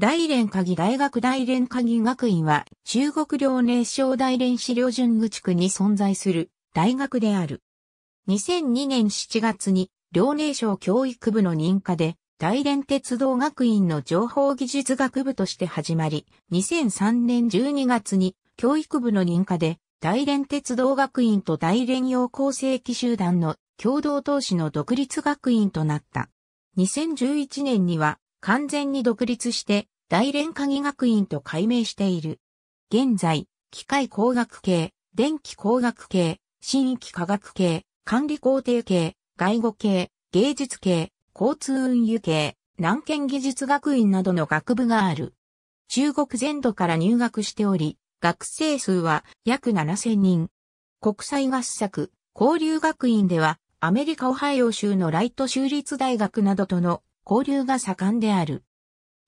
大連科技大学大連科技学院は中国領寧省大連市領順具地区に存在する大学である。2002年7月に領寧省教育部の認可で大連鉄道学院の情報技術学部として始まり、2003年12月に教育部の認可で大連鉄道学院と大連洋構成機集団の共同投資の独立学院となった。2011年には完全に独立して、大連科技学院と改名している。現在、機械工学系、電気工学系、新域科学系、管理工程系、外語系、芸術系、交通運輸系、南県技術学院などの学部がある。中国全土から入学しており、学生数は約7000人。国際合作、交流学院では、アメリカ・オハイオ州のライト州立大学などとの交流が盛んである。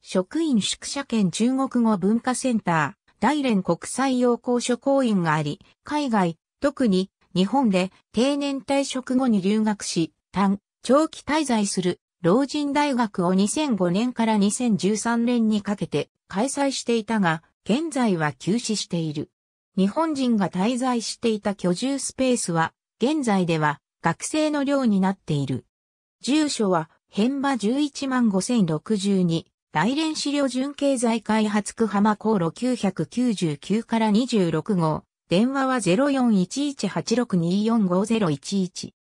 職員宿舎兼中国語文化センター、大連国際養校所公員があり、海外、特に日本で定年退職後に留学し、短、長期滞在する老人大学を2005年から2013年にかけて開催していたが、現在は休止している。日本人が滞在していた居住スペースは、現在では学生の寮になっている。住所は変馬11万5062、大連資料準経済開発区浜航路999から26号、電話は041186245011。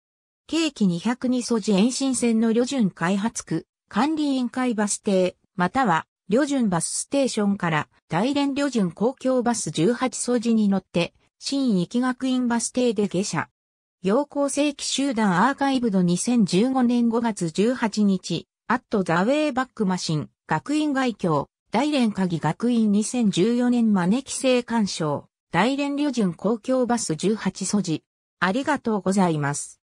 京急202素地延伸線の旅順開発区、管理委員会バス停、または、旅順バスステーションから、大連旅順公共バス18素地に乗って、新域学院バス停で下車。陽光正規集団アーカイブド2015年5月18日、アットザウェイバックマシン、学院外教、大連鍵学院2014年招き生鑑賞、大連旅順公共バス18素地。ありがとうございます。